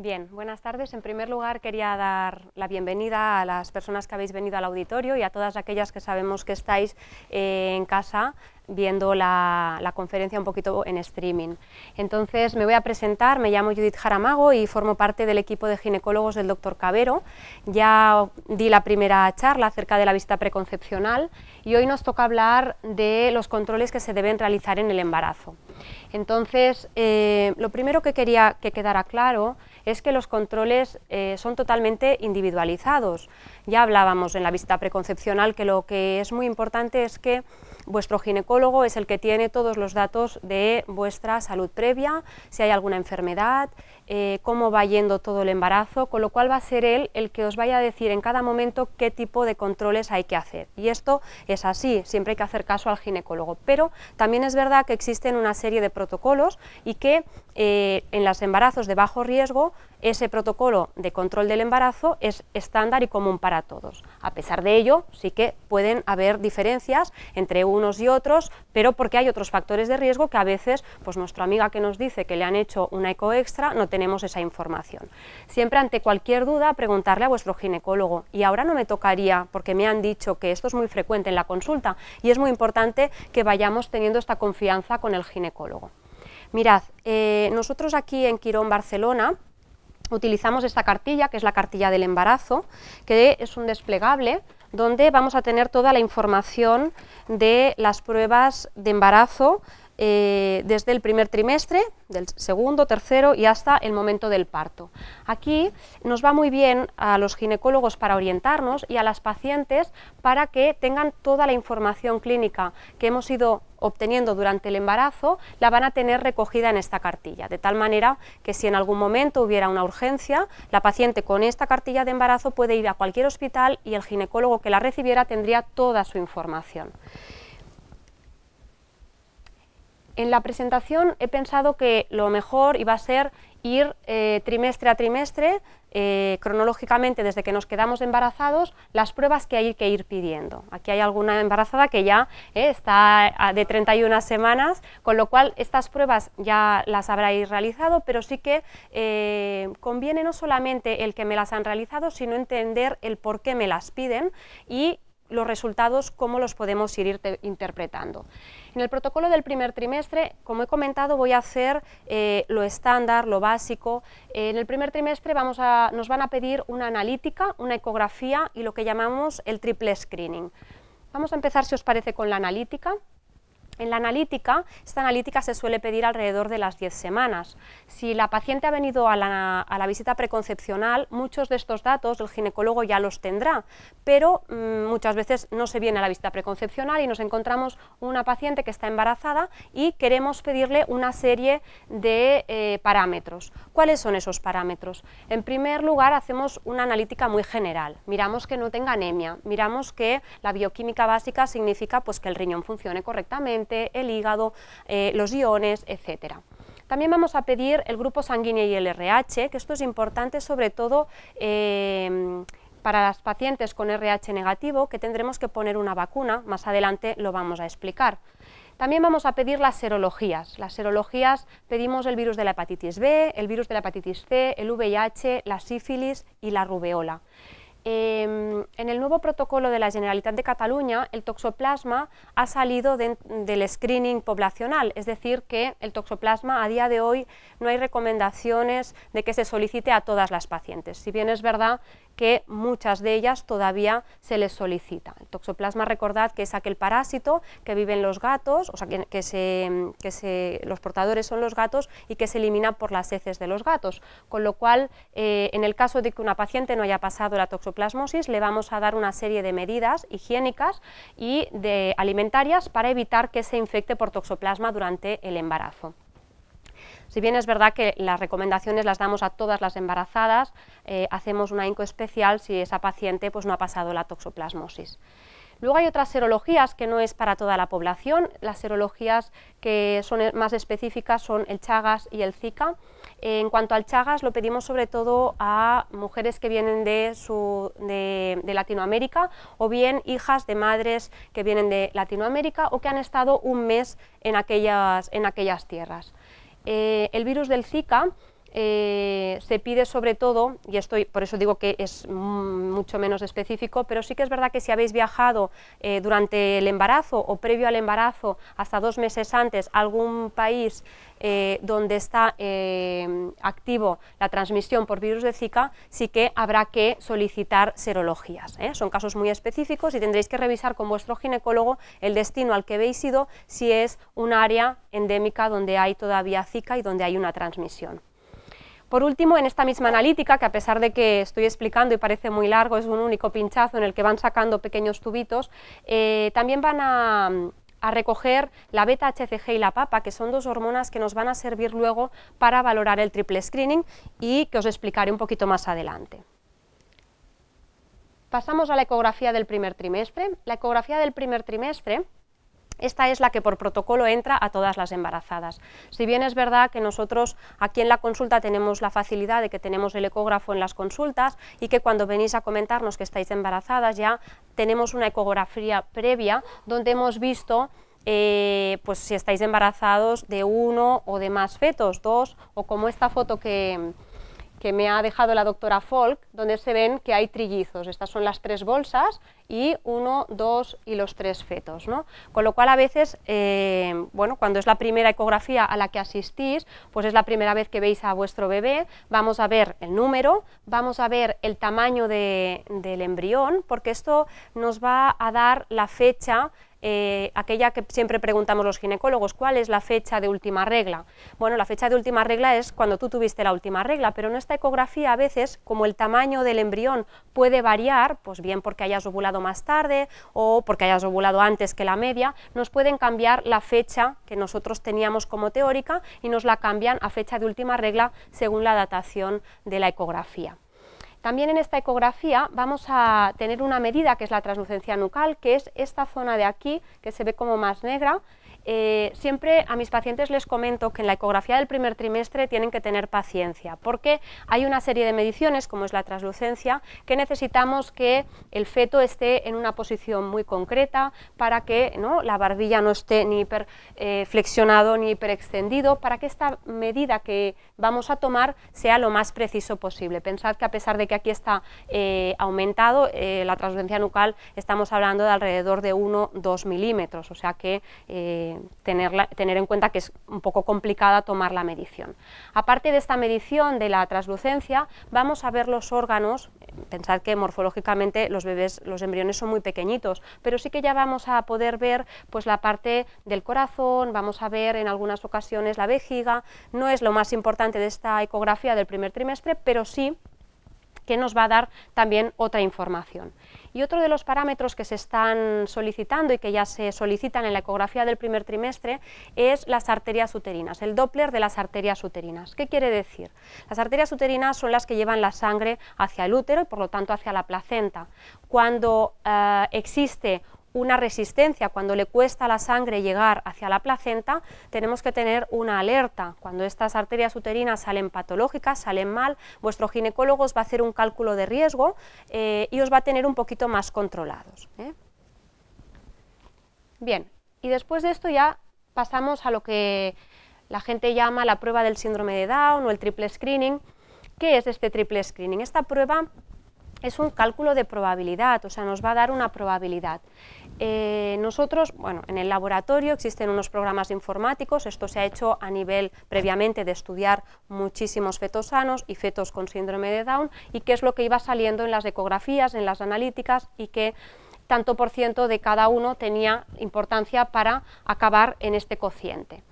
Bien, buenas tardes. En primer lugar, quería dar la bienvenida a las personas que habéis venido al auditorio y a todas aquellas que sabemos que estáis eh, en casa viendo la, conferencia un poquito en streaming. Entonces me voy a presentar, me llamo Judith Jaramago y formo parte del equipo de ginecólogos del doctor Cabero. Ya di la primera charla acerca de la vista preconcepcional y hoy nos toca hablar de los controles que se deben realizar en el embarazo. Entonces, eh, lo primero que quería que quedara claro es que los controles eh, son totalmente individualizados. Ya hablábamos en la vista preconcepcional que lo que es muy importante es que Vuestro ginecólogo es el que tiene todos los datos de vuestra salud previa, si hay alguna enfermedad, eh, cómo va yendo todo el embarazo, con lo cual va a ser él el que os vaya a decir en cada momento qué tipo de controles hay que hacer. Y esto es así, siempre hay que hacer caso al ginecólogo. Pero también es verdad que existen una serie de protocolos y que eh, en los embarazos de bajo riesgo ese protocolo de control del embarazo es estándar y común para todos. A pesar de ello, sí que pueden haber diferencias entre unos y otros, pero porque hay otros factores de riesgo que a veces pues nuestra amiga que nos dice que le han hecho una eco extra no tenemos esa información. Siempre ante cualquier duda preguntarle a vuestro ginecólogo y ahora no me tocaría porque me han dicho que esto es muy frecuente en la consulta y es muy importante que vayamos teniendo esta confianza con el ginecólogo. Mirad, eh, nosotros aquí en Quirón, Barcelona, utilizamos esta cartilla, que es la cartilla del embarazo, que es un desplegable donde vamos a tener toda la información de las pruebas de embarazo eh, desde el primer trimestre, del segundo, tercero y hasta el momento del parto. Aquí nos va muy bien a los ginecólogos para orientarnos y a las pacientes para que tengan toda la información clínica que hemos ido obteniendo durante el embarazo, la van a tener recogida en esta cartilla, de tal manera que si en algún momento hubiera una urgencia, la paciente con esta cartilla de embarazo puede ir a cualquier hospital y el ginecólogo que la recibiera tendría toda su información en la presentación he pensado que lo mejor iba a ser ir eh, trimestre a trimestre, eh, cronológicamente desde que nos quedamos embarazados, las pruebas que hay que ir pidiendo. Aquí hay alguna embarazada que ya eh, está de 31 semanas, con lo cual estas pruebas ya las habráis realizado, pero sí que conviene no solamente el que me las han realizado, sino entender el por qué me las piden y los resultados, cómo los podemos ir interpretando. En el protocolo del primer trimestre, como he comentado, voy a hacer eh, lo estándar, lo básico. en el primer trimestre vamos a, nos van a pedir una analítica, una ecografía y lo que llamamos el triple screening. Vamos a empezar, si os parece, con la analítica. En la analítica, esta analítica se suele pedir alrededor de las 10 semanas. Si la paciente ha venido a la, visita preconcepcional, muchos de estos datos el ginecólogo ya los tendrá, pero mm, muchas veces no se viene a la visita preconcepcional y nos encontramos una paciente que está embarazada y queremos pedirle una serie de eh, parámetros. ¿Cuáles son esos parámetros? En primer lugar, hacemos una analítica muy general. Miramos que no tenga anemia, miramos que la bioquímica básica significa pues, que el riñón funcione correctamente, el hígado, eh, los iones, etc. También vamos a pedir el grupo sanguíneo y el RH, que esto es importante sobre todo em, para las pacientes con RH negativo, que tendremos que poner una vacuna, más adelante lo vamos a explicar. También vamos a pedir las serologías. Las serologías pedimos el virus de la hepatitis B, el virus de la hepatitis C, el VIH, la sífilis y la rubeola. Em, en el nuevo protocolo de la Generalitat de Cataluña, el toxoplasma ha salido del screening poblacional, es decir, que el toxoplasma a día de hoy no hay recomendaciones de que se solicite a todas las pacientes. Si bien es verdad que muchas de ellas todavía se les solicita. El toxoplasma, recordad que es aquel parásito que viven los gatos, o sea, que, los portadores son los gatos y que se elimina por las heces de los gatos, con lo cual, eh, en el caso de que una paciente no haya pasado la toxoplasmosis, le vamos a dar una serie de medidas higiénicas y de alimentarias para evitar que se infecte por toxoplasma durante el embarazo. Si bien es verdad que las recomendaciones las damos a todas las embarazadas, eh, hacemos una INCO especial si esa paciente pues, no ha pasado la toxoplasmosis. Luego hay otras serologías que no es para toda la población. Las serologías que son eh, más específicas son el Chagas y el Zika. En cuanto al Chagas, lo pedimos sobre todo a mujeres que vienen de, Latinoamérica o bien hijas de madres que vienen de Latinoamérica o que han estado un mes en aquellas tierras. Eh, el virus del Zika eh, se pide sobre todo, y estoy, por eso digo que es mm, mucho menos específico, pero sí que es verdad que si habéis viajado eh, durante el embarazo o previo al embarazo, hasta dos meses antes, a algún país eh, donde está activo la transmisión por virus de Zika, sí que habrá que solicitar serologías. Son casos muy específicos y tendréis que revisar con vuestro ginecólogo el destino al que habéis ido si es un área endémica donde hay todavía Zika y donde hay una transmisión. Por último, en esta misma analítica, que a pesar de que estoy explicando y parece muy largo, es un único pinchazo en el que van sacando pequeños tubitos, eh, también van a, a recoger la beta-HCG y la PAPA, que son dos hormonas que nos van a servir luego para valorar el triple screening y que os explicaré un poquito más adelante. Pasamos a la ecografía del primer trimestre. La ecografía del primer trimestre esta es la que por protocolo entra a todas las embarazadas. Si bien es verdad que nosotros aquí en la consulta tenemos la facilidad de que tenemos el ecógrafo en las consultas y que cuando venís a comentarnos que estáis embarazadas ya tenemos una ecografía previa donde hemos visto eh, pues si estáis embarazados de uno o de más fetos, dos, o como esta foto que, que me ha dejado la doctora Folk, donde se ven que hay trillizos. Estas son las tres bolsas y uno, dos y los tres fetos. Con lo cual a veces, eh, bueno, cuando es la primera ecografía a la que asistís, pues es la primera vez que veis a vuestro bebé, vamos a ver el número, vamos a ver el tamaño del embrión, porque esto nos va a dar la fecha eh, aquella que siempre preguntamos los ginecólogos, ¿cuál es la fecha de última regla? Bueno, la fecha de última regla es cuando tú tuviste la última regla, pero en esta ecografía a veces, como el tamaño del embrión puede variar, pues bien porque hayas ovulado más tarde o porque hayas ovulado antes que la media, nos pueden cambiar la fecha que nosotros teníamos como teórica y nos la cambian a fecha de última regla según la datación de la ecografía. También en esta ecografía vamos a tener una medida que es la translucencia nucal, que es esta zona de aquí que se ve como más negra, eh, siempre a mis pacientes les comento que en la ecografía del primer trimestre tienen que tener paciencia, porque hay una serie de mediciones, como es la translucencia, que necesitamos que el feto esté en una posición muy concreta para que la barbilla no esté ni hiper eh, flexionado ni hiper extendido para que esta medida que vamos a tomar sea lo más preciso posible. Pensad que a pesar de que aquí está eh, aumentado, la translucencia nucal estamos hablando de alrededor de 1-2 milímetros, o sea que tener en cuenta que es un poco complicada tomar la medición. Aparte de esta medición de la translucencia, vamos a ver los órganos, pensad que morfológicamente los bebés, los embriones son muy pequeñitos, pero sí que ya vamos a poder ver pues, la parte del corazón, vamos a ver en algunas ocasiones la vejiga, no es lo más importante de esta ecografía del primer trimestre, pero sí que nos va a dar también otra información. Y otro de los parámetros que se están solicitando y que ya se solicitan en la ecografía del primer trimestre es las arterias uterinas, el Doppler de las arterias uterinas. ¿Qué quiere decir? Las arterias uterinas son las que llevan la sangre hacia el útero y por lo tanto hacia la placenta. Cuando eh, existe una resistencia, cuando le cuesta a la sangre llegar hacia la placenta, tenemos que tener una alerta. Cuando estas arterias uterinas salen patológicas, salen mal, vuestro ginecólogo os va a hacer un cálculo de riesgo eh, y os va a tener un poquito más controlados. ¿eh? Bien, y después de esto ya pasamos a lo que la gente llama la prueba del síndrome de Down o el triple screening. ¿Qué es este triple screening? Esta prueba es un cálculo de probabilidad, o sea, nos va a dar una probabilidad. Eh, nosotros, bueno, en el laboratorio existen unos programas informáticos, esto se ha hecho a nivel previamente de estudiar muchísimos fetos sanos y fetos con síndrome de Down y qué es lo que iba saliendo en las ecografías, en las analíticas y qué tanto por ciento de cada uno tenía importancia para acabar en este cociente.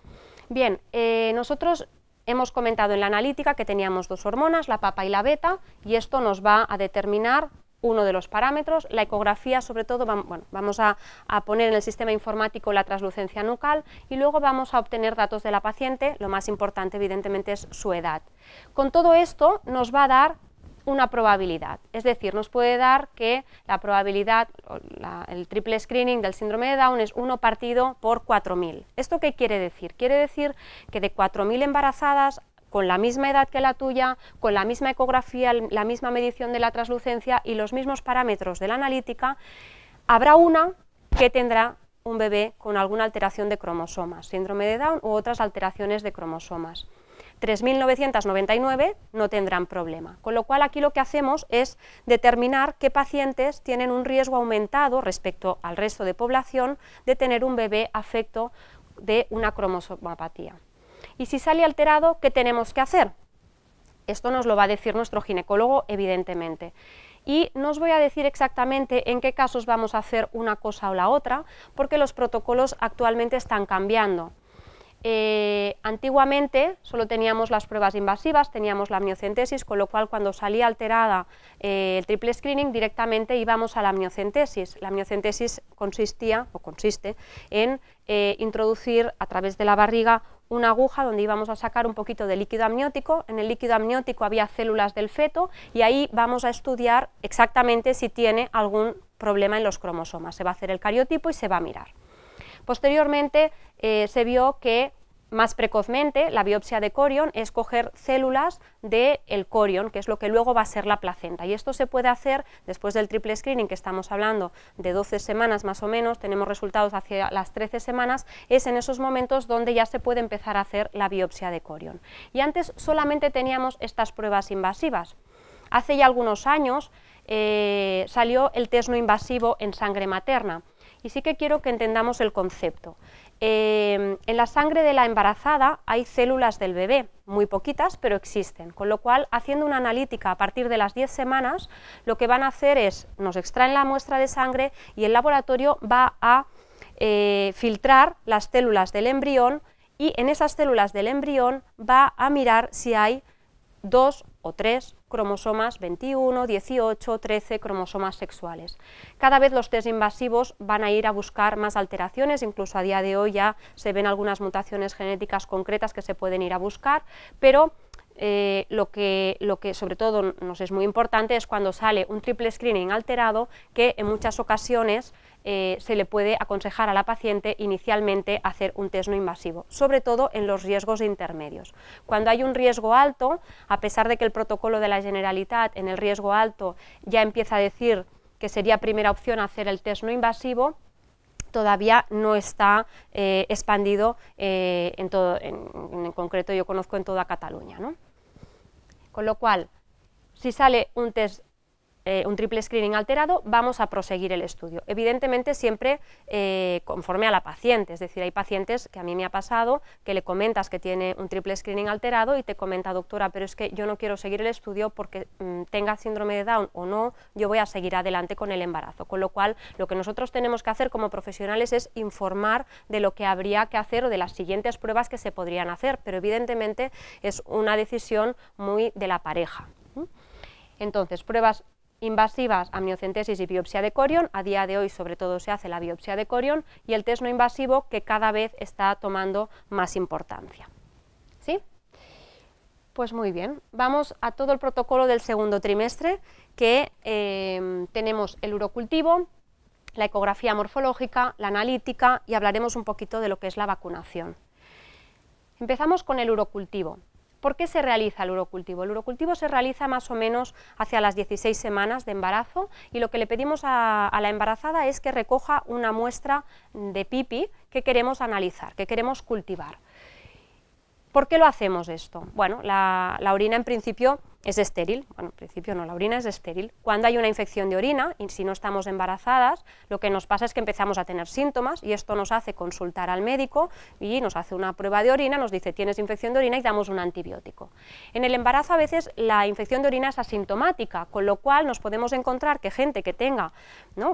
Bien, eh, nosotros Hemos comentado en la analítica que teníamos dos hormonas, la papa y la beta, y esto nos va a determinar uno de los parámetros. La ecografía, sobre todo, vamos a, poner en el sistema informático la translucencia nucal y luego vamos a obtener datos de la paciente. Lo más importante, evidentemente, es su edad. Con todo esto nos va a dar una probabilidad, es decir, nos puede dar que la probabilidad, el triple screening del síndrome de Down es 1 partido por 4.000. ¿Esto qué quiere decir? Quiere decir que de 4.000 embarazadas con la misma edad que la tuya, con la misma ecografía, la misma medición de la translucencia y los mismos parámetros de la analítica, habrá una que tendrá un bebé con alguna alteración de cromosomas, síndrome de Down u otras alteraciones de cromosomas. 3.999 no tendrán problema. Con lo cual aquí lo que hacemos es determinar qué pacientes tienen un riesgo aumentado respecto al resto de población de tener un bebé afecto de una cromosomapatía. Y si sale alterado, ¿qué tenemos que hacer? Esto nos lo va a decir nuestro ginecólogo, evidentemente. Y no os voy a decir exactamente en qué casos vamos a hacer una cosa o la otra, porque los protocolos actualmente están cambiando. Eh, antiguamente solo teníamos las pruebas invasivas, teníamos la amniocentesis, con lo cual cuando salía alterada eh, el triple screening directamente íbamos a la amniocentesis. La amniocentesis consistía o consiste en eh, introducir a través de la barriga una aguja donde íbamos a sacar un poquito de líquido amniótico. En el líquido amniótico había células del feto y ahí vamos a estudiar exactamente si tiene algún problema en los cromosomas. Se va a hacer el cariotipo y se va a mirar. Posteriormente eh, se vio que más precozmente la biopsia de corión es coger células del el corión, que es lo que luego va a ser la placenta. Y esto se puede hacer después del triple screening, que estamos hablando de 12 semanas más o menos, tenemos resultados hacia las 13 semanas, es en esos momentos donde ya se puede empezar a hacer la biopsia de corión. Y antes solamente teníamos estas pruebas invasivas. Hace ya algunos años eh, salió el test no invasivo en sangre materna y sí que quiero que entendamos el concepto. Eh, en la sangre de la embarazada hay células del bebé, muy poquitas, pero existen, con lo cual haciendo una analítica a partir de las 10 semanas, lo que van a hacer es, nos extraen la muestra de sangre y el laboratorio va a eh, filtrar las células del embrión y en esas células del embrión va a mirar si hay dos o tres cromosomas 21, 18, 13 cromosomas sexuales. Cada vez los test invasivos van a ir a buscar más alteraciones, incluso a día de hoy ya se ven algunas mutaciones genéticas concretas que se pueden ir a buscar, pero eh, lo que sobre todo nos es muy importante es cuando sale un triple screening alterado que en muchas ocasiones eh, se le puede aconsejar a la paciente inicialmente hacer un test no invasivo, sobre todo en los riesgos intermedios. Cuando hay un riesgo alto, a pesar de que el protocolo de la Generalitat en el riesgo alto ya empieza a decir que sería primera opción hacer el test no invasivo, todavía no está eh, expandido eh, en, todo, en, concreto yo conozco en toda Cataluña. Con lo cual, si sale un test eh, un triple screening alterado, vamos a proseguir el estudio. Evidentemente siempre eh, conforme a la paciente, es decir, hay pacientes que a mí me ha pasado que le comentas que tiene un triple screening alterado y te comenta, doctora, pero es que yo no quiero seguir el estudio porque mm, tenga síndrome de Down o no, yo voy a seguir adelante con el embarazo. Con lo cual, lo que nosotros tenemos que hacer como profesionales es informar de lo que habría que hacer o de las siguientes pruebas que se podrían hacer, pero evidentemente es una decisión muy de la pareja. Entonces, pruebas invasivas, amniocentesis y biopsia de corión. A día de hoy, sobre todo, se hace la biopsia de corión y el test no invasivo que cada vez está tomando más importancia. ¿Sí? Pues muy bien, vamos a todo el protocolo del segundo trimestre que eh, tenemos el urocultivo, la ecografía morfológica, la analítica y hablaremos un poquito de lo que es la vacunación. Empezamos con el urocultivo. ¿Por qué se realiza el urocultivo? El urocultivo se realiza más o menos hacia las 16 semanas de embarazo y lo que le pedimos a, la embarazada es que recoja una muestra de pipi que queremos analizar, que queremos cultivar. ¿Por qué lo hacemos esto? Bueno, la orina en principio es estéril. Bueno, en principio no, la orina es estéril. Cuando hay una infección de orina, y si no estamos embarazadas, lo que nos pasa es que empezamos a tener síntomas y esto nos hace consultar al médico y nos hace una prueba de orina, nos dice tienes infección de orina y damos un antibiótico. En el embarazo a veces la infección de orina es asintomática, con lo cual nos podemos encontrar que gente que tenga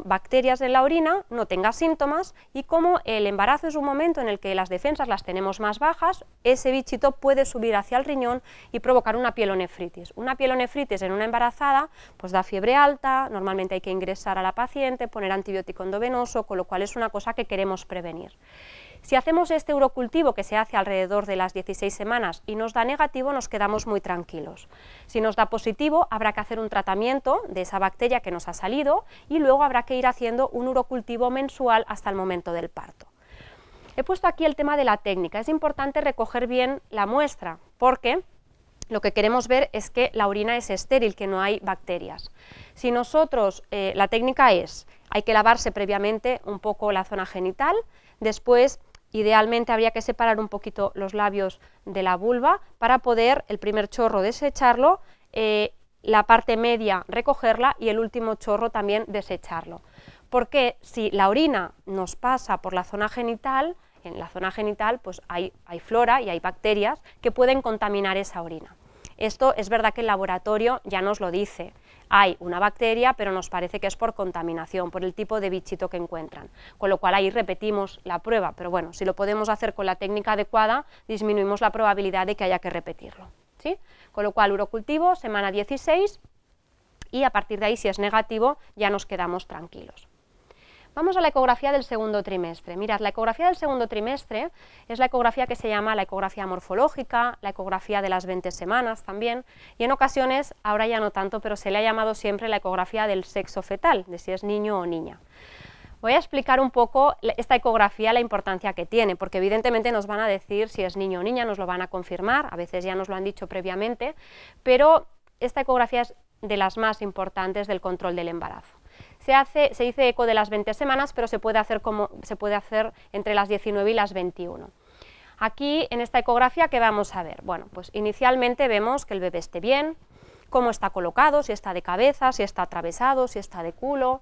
bacterias en la orina no tenga síntomas y como el embarazo es un momento en el que las defensas las tenemos más bajas, ese bichito puede subir hacia el riñón y provocar una pielonefritis, una pielonefritis en una embarazada, pues da fiebre alta, normalmente hay que ingresar a la paciente, poner antibiótico endovenoso, con lo cual es una cosa que queremos prevenir. Si hacemos este urocultivo que se hace alrededor de las 16 semanas y nos da negativo, nos quedamos muy tranquilos. Si nos da positivo, habrá que hacer un tratamiento de esa bacteria que nos ha salido y luego habrá que ir haciendo un urocultivo mensual hasta el momento del parto. He puesto aquí el tema de la técnica. Es importante recoger bien la muestra porque lo que queremos ver es que la orina es estéril, que no hay bacterias. Si nosotros, eh, la técnica es, hay que lavarse previamente un poco la zona genital, después idealmente habría que separar un poquito los labios de la vulva para poder el primer chorro desecharlo, eh, la parte media recogerla y el último chorro también desecharlo. Porque si la orina nos pasa por la zona genital, en la zona genital pues hay, flora y hay bacterias que pueden contaminar esa orina. Esto es verdad que el laboratorio ya nos lo dice. Hay una bacteria, pero nos parece que es por contaminación, por el tipo de bichito que encuentran. Con lo cual ahí repetimos la prueba, pero bueno, si lo podemos hacer con la técnica adecuada, disminuimos la probabilidad de que haya que repetirlo. ¿sí? Con lo cual, urocultivo, semana 16, y a partir de ahí, si es negativo, ya nos quedamos tranquilos. Vamos a la ecografía del segundo trimestre. Mirad, la ecografía del segundo trimestre es la ecografía que se llama la ecografía morfológica, la ecografía de las 20 semanas también, y en ocasiones, ahora ya no tanto, pero se le ha llamado siempre la ecografía del sexo fetal, de si es niño o niña. Voy a explicar un poco esta ecografía, la importancia que tiene, porque evidentemente nos van a decir si es niño o niña, nos lo van a confirmar, a veces ya nos lo han dicho previamente, pero esta ecografía es de las más importantes del control del embarazo se, hace, se dice eco de las 20 semanas, pero se puede hacer, como, se puede hacer entre las 19 y las 21. Aquí, en esta ecografía, ¿qué vamos a ver? Bueno, pues inicialmente vemos que el bebé esté bien, cómo está colocado, si está de cabeza, si está atravesado, si está de culo,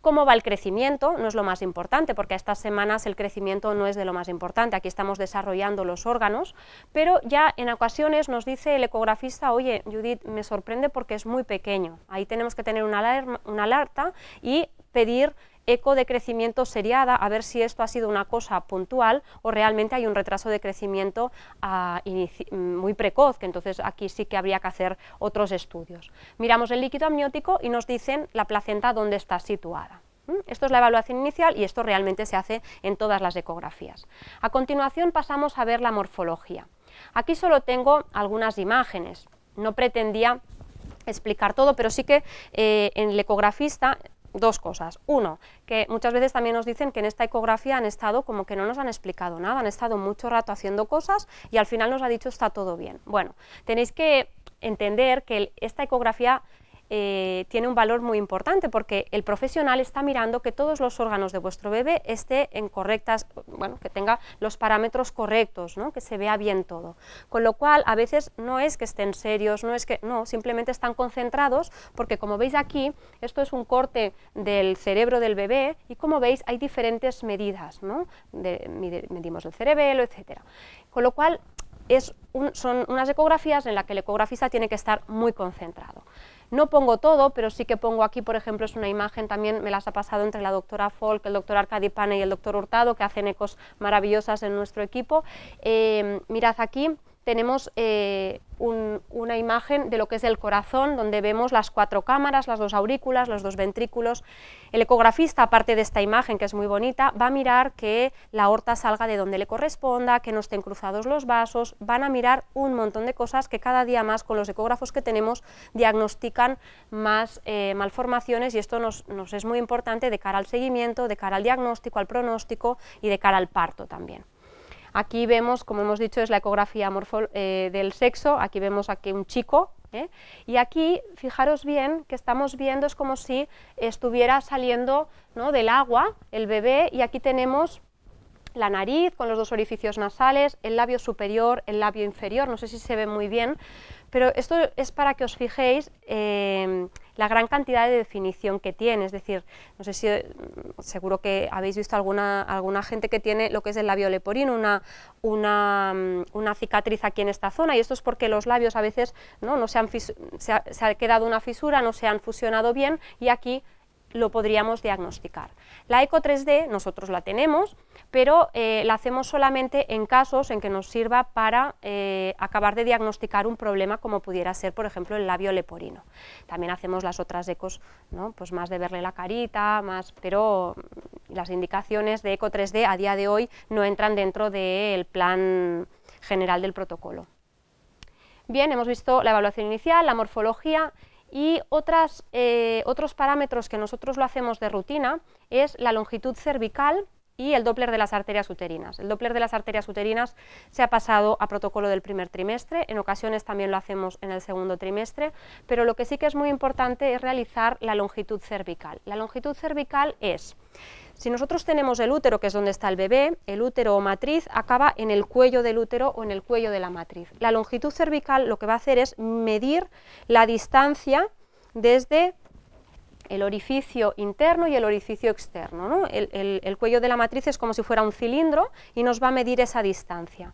¿Cómo va el crecimiento? No es lo más importante, porque a estas semanas el crecimiento no es de lo más importante. Aquí estamos desarrollando los órganos, pero ya en ocasiones nos dice el ecografista, oye, Judith, me sorprende porque es muy pequeño. Ahí tenemos que tener una, una alerta y pedir eco de crecimiento seriada, a ver si esto ha sido una cosa puntual o realmente hay un retraso de crecimiento ah, mm, muy precoz, que entonces aquí sí que habría que hacer otros estudios. Miramos el líquido amniótico y nos dicen la placenta dónde está situada. Esto es la evaluación inicial y esto realmente se hace en todas las ecografías. A continuación pasamos a ver la morfología. Aquí solo tengo algunas imágenes. No pretendía explicar todo, pero sí que eh, en el ecografista dos cosas. Uno, que muchas veces también nos dicen que en esta ecografía han estado como que no nos han explicado nada, han estado mucho rato haciendo cosas y al final nos ha dicho está todo bien. Bueno, tenéis que entender que esta ecografía eh, tiene un valor muy importante porque el profesional está mirando que todos los órganos de vuestro bebé estén en correctas, bueno, que tenga los parámetros correctos, que se vea bien todo. Con lo cual, a veces no es que estén serios, no es que, no, simplemente están concentrados porque como veis aquí, esto es un corte del cerebro del bebé y como veis hay diferentes medidas, ¿no? medimos el cerebelo, etcétera. Con lo cual, son unas ecografías en las que el ecografista tiene que estar muy concentrado. No pongo todo, pero sí que pongo aquí, por ejemplo, es una imagen, también me las ha pasado entre la doctora Folk, el doctor Arcadipane y el doctor Hurtado, que hacen ecos maravillosas en nuestro equipo. Eh, mirad aquí tenemos eh, una imagen de lo que es el corazón, donde vemos las cuatro cámaras, las dos aurículas, los dos ventrículos. El ecografista, aparte de esta imagen que es muy bonita, va a mirar que la aorta salga de donde le corresponda, que no estén cruzados los vasos, van a mirar un montón de cosas que cada día más con los ecógrafos que tenemos diagnostican más eh, malformaciones y esto nos es muy importante de cara al seguimiento, de cara al diagnóstico, al pronóstico y de cara al parto también. Aquí vemos, como hemos dicho, es la ecografía eh, del sexo, aquí vemos aquí un chico, ¿eh? y aquí, fijaros bien, que estamos viendo es como si estuviera saliendo del agua el bebé, y aquí tenemos la nariz con los dos orificios nasales, el labio superior, el labio inferior, no sé si se ve muy bien, pero esto es para que os fijéis eh, la gran cantidad de definición que tiene, es decir, no sé si mm, seguro que habéis visto alguna, alguna gente que tiene lo que es el labio leporino, una, una, mm, una cicatriz aquí en esta zona y esto es porque los labios a veces ¿no? No se, han se ha quedado una fisura, no se han fusionado bien y aquí lo podríamos diagnosticar. La eco 3D nosotros la tenemos, pero eh, la hacemos solamente en casos en que nos sirva para eh, acabar de diagnosticar un problema como pudiera ser, por ejemplo, el labio leporino. También hacemos las otras ecos, ¿no? pues más de verle la carita, más, pero mm, las indicaciones de eco 3D a día de hoy no entran dentro del plan general del protocolo. Bien, hemos visto la evaluación inicial, la morfología y eh, otros parámetros que nosotros lo hacemos de rutina es la longitud cervical y el Doppler de las arterias uterinas. El Doppler de las arterias uterinas se ha pasado a protocolo del primer trimestre, en ocasiones también lo hacemos en el segundo trimestre, pero lo que sí que es muy importante es realizar la longitud cervical. La longitud cervical es si nosotros tenemos el útero, que es donde está el bebé, el útero o matriz acaba en el cuello del útero o en el cuello de la matriz. La longitud cervical lo que va a hacer es medir la distancia desde el orificio interno y el orificio externo. el, cuello de la matriz es como si fuera un cilindro y nos va a medir esa distancia.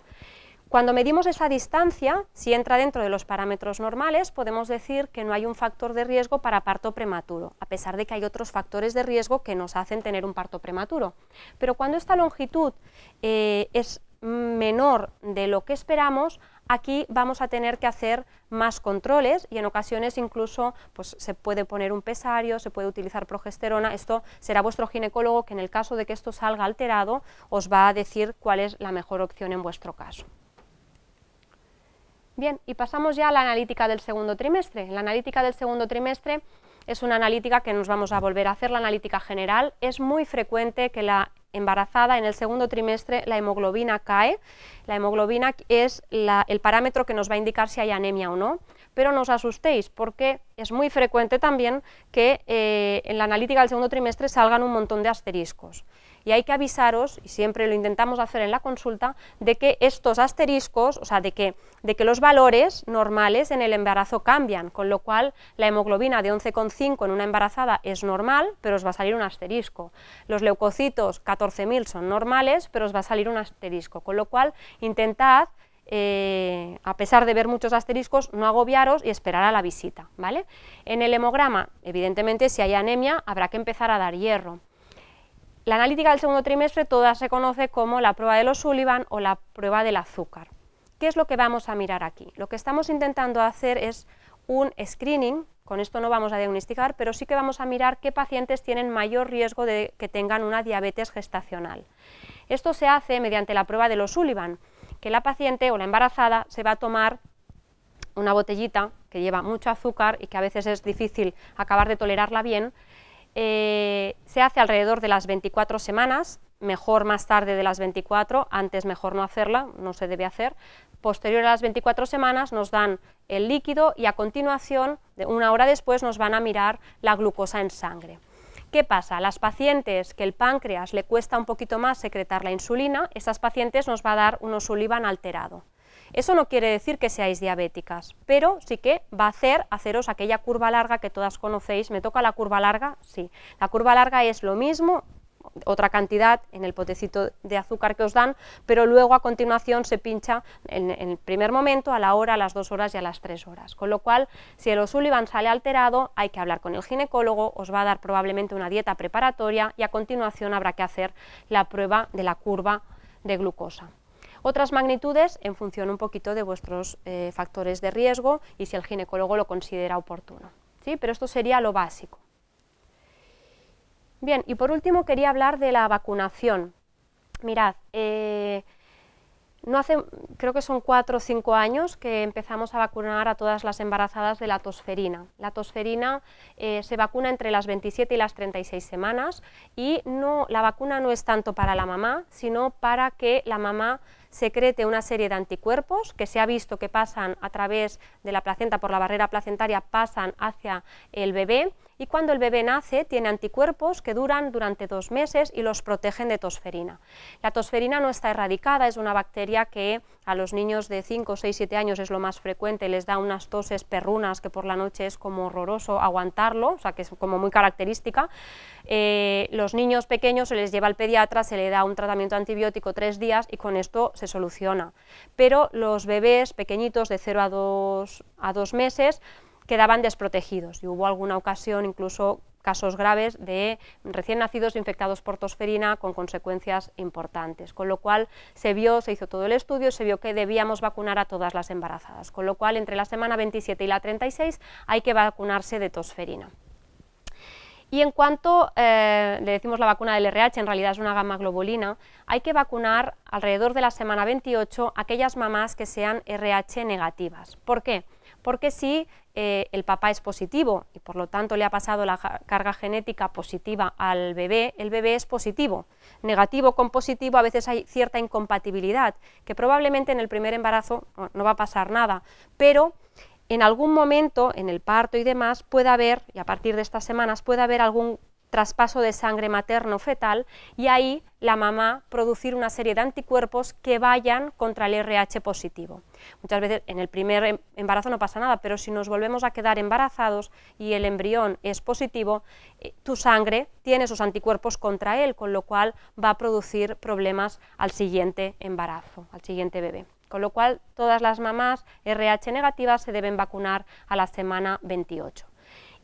Cuando medimos esa distancia, si entra dentro de los parámetros normales, podemos decir que no hay un factor de riesgo para parto prematuro, a pesar de que hay otros factores de riesgo que nos hacen tener un parto prematuro. Pero cuando esta longitud eh, es menor de lo que esperamos, aquí vamos a tener que hacer más controles y en ocasiones incluso pues, se puede poner un pesario, se puede utilizar progesterona, esto será vuestro ginecólogo que en el caso de que esto salga alterado os va a decir cuál es la mejor opción en vuestro caso. Bien, y pasamos ya a la analítica del segundo trimestre. La analítica del segundo trimestre es una analítica que nos vamos a volver a hacer, la analítica general. Es muy frecuente que la embarazada en el segundo trimestre la hemoglobina cae. La hemoglobina es el parámetro que nos va a indicar si hay anemia o no. Pero no os asustéis porque es muy frecuente también que eh, en la analítica del segundo trimestre salgan un montón de asteriscos y hay que avisaros, y siempre lo intentamos hacer en la consulta, de que estos asteriscos, o sea, de que, de que los valores normales en el embarazo cambian, con lo cual la hemoglobina de 11,5 en una embarazada es normal, pero os va a salir un asterisco. Los leucocitos 14.000 son normales, pero os va a salir un asterisco, con lo cual intentad eh, a pesar de ver muchos asteriscos, no agobiaros y esperar a la visita. ¿vale? En el hemograma, evidentemente, si hay anemia, habrá que empezar a dar hierro. La analítica del segundo trimestre toda se conoce como la prueba de los Sullivan o la prueba del azúcar. ¿Qué es lo que vamos a mirar aquí? Lo que estamos intentando hacer es un screening, con esto no vamos a diagnosticar, pero sí que vamos a mirar qué pacientes tienen mayor riesgo de que tengan una diabetes gestacional. Esto se hace mediante la prueba de los Sullivan, que la paciente o la embarazada se va a tomar una botellita que lleva mucho azúcar y que a veces es difícil acabar de tolerarla bien, eh, se hace alrededor de las 24 semanas, mejor más tarde de las 24, antes mejor no hacerla, no se debe hacer. Posterior a las 24 semanas nos dan el líquido y a continuación, una hora después, nos van a mirar la glucosa en sangre. ¿Qué pasa? Las pacientes que el páncreas le cuesta un poquito más secretar la insulina, esas pacientes nos va a dar un osuliban alterado. Eso no quiere decir que seáis diabéticas, pero sí que va a hacer haceros aquella curva larga que todas conocéis. ¿Me toca la curva larga? Sí. La curva larga es lo mismo, otra cantidad en el potecito de azúcar que os dan, pero luego a continuación se pincha en, el primer momento, a la hora, a las dos horas y a las tres horas. Con lo cual, si el O'Sullivan sale alterado, hay que hablar con el ginecólogo, os va a dar probablemente una dieta preparatoria y a continuación habrá que hacer la prueba de la curva de glucosa. Otras magnitudes en función un poquito de vuestros eh, factores de riesgo y si el ginecólogo lo considera oportuno. ¿sí? Pero esto sería lo básico. Bien, y por último quería hablar de la vacunación. Mirad, eh, no hace, creo que son cuatro o cinco años que empezamos a vacunar a todas las embarazadas de la tosferina. La tosferina eh, se vacuna entre las 27 y las 36 semanas y no, la vacuna no es tanto para la mamá, sino para que la mamá secrete una serie de anticuerpos que se ha visto que pasan a través de la placenta por la barrera placentaria, pasan hacia el bebé y cuando el bebé nace tiene anticuerpos que duran durante dos meses y los protegen de tosferina. La tosferina no está erradicada, es una bacteria que a los niños de 5, 6, 7 años es lo más frecuente, les da unas toses perrunas que por la noche es como horroroso aguantarlo, o sea que es como muy característica. Eh, los niños pequeños se les lleva al pediatra, se le da un tratamiento antibiótico tres días y con esto se soluciona. Pero los bebés pequeñitos de 0 a a 2 meses, quedaban desprotegidos y hubo alguna ocasión incluso casos graves de recién nacidos infectados por tosferina con consecuencias importantes, con lo cual se vio, se hizo todo el estudio, se vio que debíamos vacunar a todas las embarazadas, con lo cual entre la semana 27 y la 36 hay que vacunarse de tosferina. Y en cuanto eh, le decimos la vacuna del RH, en realidad es una gamma globulina, hay que vacunar alrededor de la semana 28 aquellas mamás que sean RH negativas. ¿Por qué? Porque si eh, el papá es positivo y por lo tanto le ha pasado la carga genética positiva al bebé, el bebé es positivo. Negativo con positivo a veces hay cierta incompatibilidad, que probablemente en el primer embarazo no, no va a pasar nada, pero en algún momento, en el parto y demás, puede haber, y a partir de estas semanas, puede haber algún traspaso de sangre materno-fetal y ahí la mamá producir una serie de anticuerpos que vayan contra el RH positivo. Muchas veces en el primer em, embarazo no pasa nada, pero si nos volvemos a quedar embarazados y el embrión es positivo, eh, tu sangre tiene esos anticuerpos contra él, con lo cual va a producir problemas al siguiente embarazo, al siguiente bebé. Con lo cual todas las mamás RH negativas se deben vacunar a la semana 28.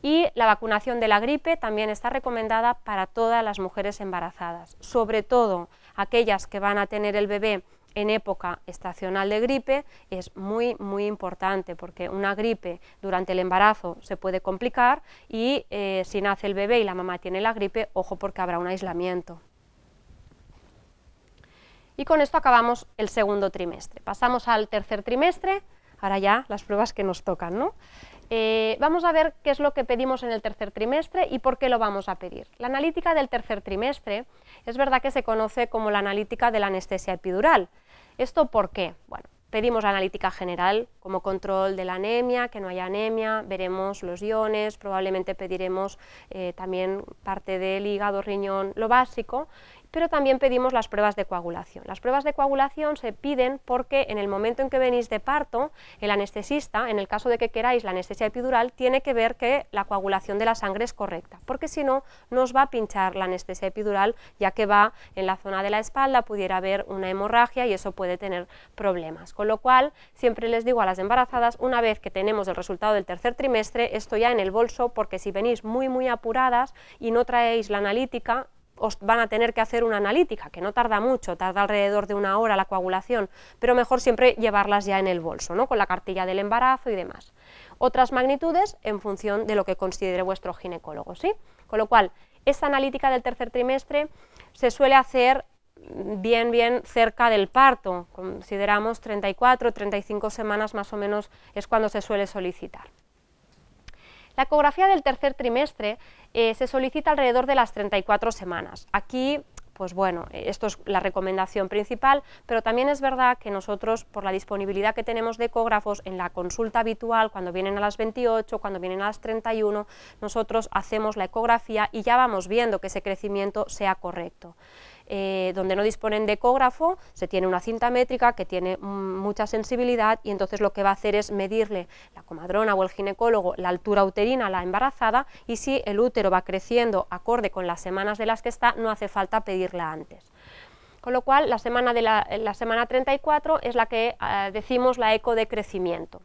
Y la vacunación de la gripe también está recomendada para todas las mujeres embarazadas, sobre todo aquellas que van a tener el bebé en época estacional de gripe es muy muy importante porque una gripe durante el embarazo se puede complicar y eh, si nace el bebé y la mamá tiene la gripe, ojo porque habrá un aislamiento. Y con esto acabamos el segundo trimestre. Pasamos al tercer trimestre, ahora ya las pruebas que nos tocan. ¿no? Eh, vamos a ver qué es lo que pedimos en el tercer trimestre y por qué lo vamos a pedir. La analítica del tercer trimestre es verdad que se conoce como la analítica de la anestesia epidural. ¿Esto por qué? Bueno, pedimos analítica general como control de la anemia, que no haya anemia, veremos los iones, probablemente pediremos eh, también parte del hígado, riñón, lo básico, pero también pedimos las pruebas de coagulación. Las pruebas de coagulación se piden porque en el momento en que venís de parto, el anestesista, en el caso de que queráis la anestesia epidural, tiene que ver que la coagulación de la sangre es correcta, porque si no, nos va a pinchar la anestesia epidural, ya que va en la zona de la espalda, pudiera haber una hemorragia y eso puede tener problemas. Con lo cual, siempre les digo a las embarazadas, una vez que tenemos el resultado del tercer trimestre, esto ya en el bolso, porque si venís muy, muy apuradas y no traéis la analítica, os van a tener que hacer una analítica, que no tarda mucho, tarda alrededor de una hora la coagulación, pero mejor siempre llevarlas ya en el bolso, ¿no? con la cartilla del embarazo y demás. Otras magnitudes en función de lo que considere vuestro ginecólogo. ¿sí? Con lo cual, esta analítica del tercer trimestre se suele hacer bien, bien cerca del parto, consideramos 34, 35 semanas más o menos es cuando se suele solicitar. La ecografía del tercer trimestre eh, se solicita alrededor de las 34 semanas. Aquí pues bueno, eh, esto es la recomendación principal, pero también es verdad que nosotros, por la disponibilidad que tenemos de ecógrafos en la consulta habitual, cuando vienen a las 28, cuando vienen a las 31, nosotros hacemos la ecografía y ya vamos viendo que ese crecimiento sea correcto. Eh, donde no disponen de ecógrafo, se tiene una cinta métrica que tiene mm, mucha sensibilidad y entonces lo que va a hacer es medirle la comadrona o el ginecólogo la altura uterina a la embarazada y si el útero va creciendo acorde con las semanas de las que está, no hace falta pedirla antes. Con lo cual, la semana, 34 eh, es la que ah, decimos la eco de crecimiento.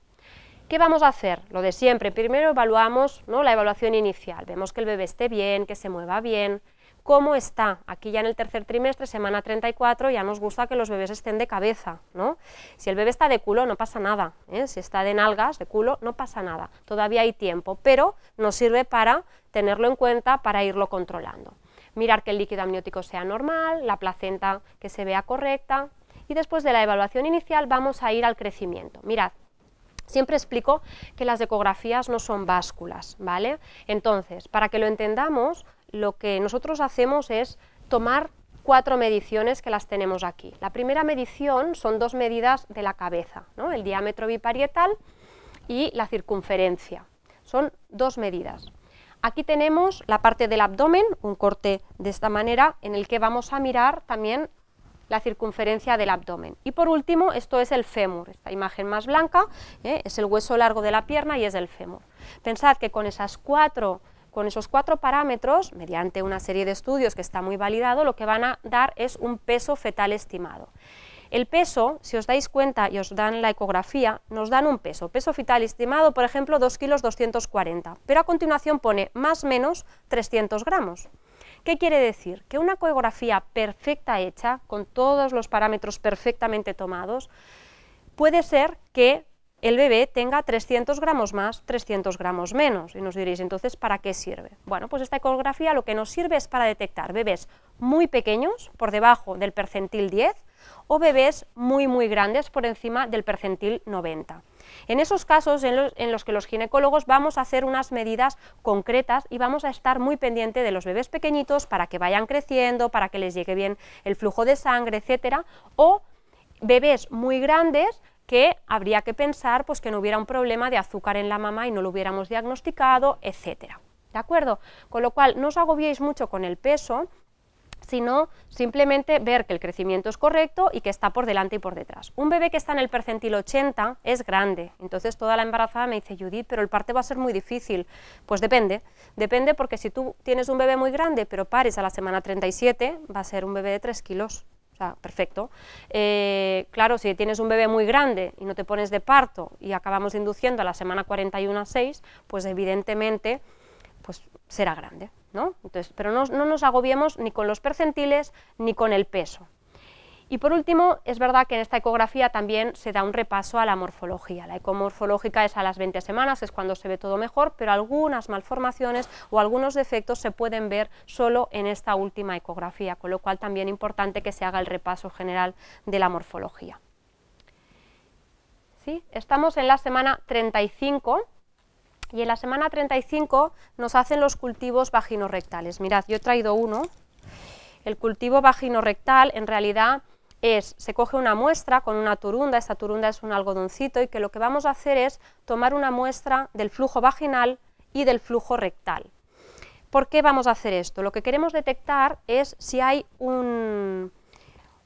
¿Qué vamos a hacer? Lo de siempre. Primero evaluamos ¿no? la evaluación inicial. Vemos que el bebé esté bien, que se mueva bien, ¿Cómo está? Aquí ya en el tercer trimestre, semana 34, ya nos gusta que los bebés estén de cabeza, ¿no? Si el bebé está de culo, no pasa nada, ¿eh? si está de nalgas, de culo, no pasa nada, todavía hay tiempo, pero nos sirve para tenerlo en cuenta, para irlo controlando. Mirar que el líquido amniótico sea normal, la placenta que se vea correcta, y después de la evaluación inicial vamos a ir al crecimiento. Mirad, Siempre explico que las ecografías no son básculas, ¿vale? Entonces, para que lo entendamos, lo que nosotros hacemos es tomar cuatro mediciones que las tenemos aquí. La primera medición son dos medidas de la cabeza, ¿no? el diámetro biparietal y la circunferencia. Son dos medidas. Aquí tenemos la parte del abdomen, un corte de esta manera, en el que vamos a mirar también la circunferencia del abdomen. Y por último, esto es el fémur, esta imagen más blanca, ¿eh? es el hueso largo de la pierna y es el fémur. Pensad que con esas cuatro con esos cuatro parámetros, mediante una serie de estudios que está muy validado, lo que van a dar es un peso fetal estimado. El peso, si os dais cuenta y os dan la ecografía, nos dan un peso. Peso fetal estimado, por ejemplo, 2 kilos 240, pero a continuación pone más o menos 300 gramos. ¿Qué quiere decir? Que una ecografía perfecta hecha, con todos los parámetros perfectamente tomados, puede ser que el bebé tenga 300 gramos más, 300 gramos menos. Y nos diréis, entonces, ¿para qué sirve? Bueno, pues esta ecografía lo que nos sirve es para detectar bebés muy pequeños, por debajo del percentil 10, o bebés muy, muy grandes, por encima del percentil 90. En esos casos en los, que los ginecólogos vamos a hacer unas medidas concretas y vamos a estar muy pendiente de los bebés pequeñitos para que vayan creciendo, para que les llegue bien el flujo de sangre, etcétera, o bebés muy grandes que habría que pensar pues, que no hubiera un problema de azúcar en la mamá y no lo hubiéramos diagnosticado, etc. ¿De acuerdo? Con lo cual, no os agobiéis mucho con el peso, sino simplemente ver que el crecimiento es correcto y que está por delante y por detrás. Un bebé que está en el percentil 80 es grande, entonces toda la embarazada me dice, Judith, pero el parte va a ser muy difícil. Pues depende, depende porque si tú tienes un bebé muy grande, pero pares a la semana 37, va a ser un bebé de 3 kilos. O sea, perfecto. Eh, claro, si tienes un bebé muy grande y no te pones de parto y acabamos induciendo a la semana 41 a 6, pues evidentemente pues será grande, ¿no? Entonces, pero no, no nos agobiemos ni con los percentiles ni con el peso, y por último, es verdad que en esta ecografía también se da un repaso a la morfología. La ecomorfológica es a las 20 semanas, es cuando se ve todo mejor, pero algunas malformaciones o algunos defectos se pueden ver solo en esta última ecografía, con lo cual también es importante que se haga el repaso general de la morfología. ¿Sí? Estamos en la semana 35 y en la semana 35 nos hacen los cultivos vaginorrectales. Mirad, yo he traído uno. El cultivo vaginorectal en realidad es, se coge una muestra con una turunda, esta turunda es un algodoncito, y que lo que vamos a hacer es tomar una muestra del flujo vaginal y del flujo rectal. ¿Por qué vamos a hacer esto? Lo que queremos detectar es si hay un,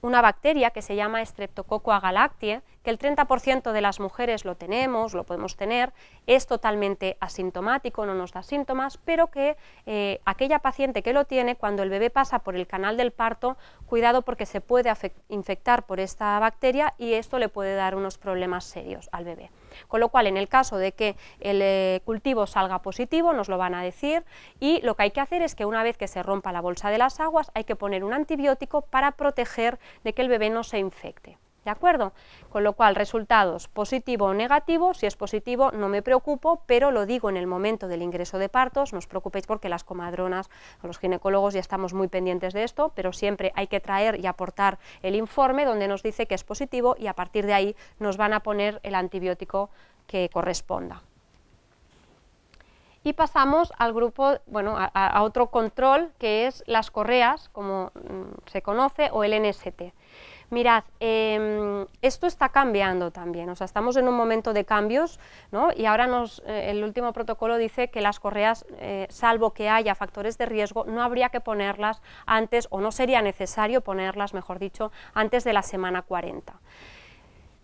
una bacteria que se llama Streptococcus agalactiae, que el 30% de las mujeres lo tenemos, lo podemos tener, es totalmente asintomático, no nos da síntomas, pero que eh, aquella paciente que lo tiene, cuando el bebé pasa por el canal del parto, cuidado porque se puede infectar por esta bacteria y esto le puede dar unos problemas serios al bebé. Con lo cual, en el caso de que el eh, cultivo salga positivo, nos lo van a decir, y lo que hay que hacer es que una vez que se rompa la bolsa de las aguas, hay que poner un antibiótico para proteger de que el bebé no se infecte. ¿De acuerdo? Con lo cual, resultados positivo o negativo, si es positivo no me preocupo, pero lo digo en el momento del ingreso de partos, no os preocupéis porque las comadronas o los ginecólogos ya estamos muy pendientes de esto, pero siempre hay que traer y aportar el informe donde nos dice que es positivo y a partir de ahí nos van a poner el antibiótico que corresponda. Y pasamos al grupo, bueno, a, otro control que es las correas, como mm, se conoce, o el NST mirad, em, esto está cambiando también, o sea, estamos en un momento de cambios, ¿no? Y ahora nos, eh, el último protocolo dice que las correas, eh, salvo que haya factores de riesgo, no habría que ponerlas antes, o no sería necesario ponerlas, mejor dicho, antes de la semana 40.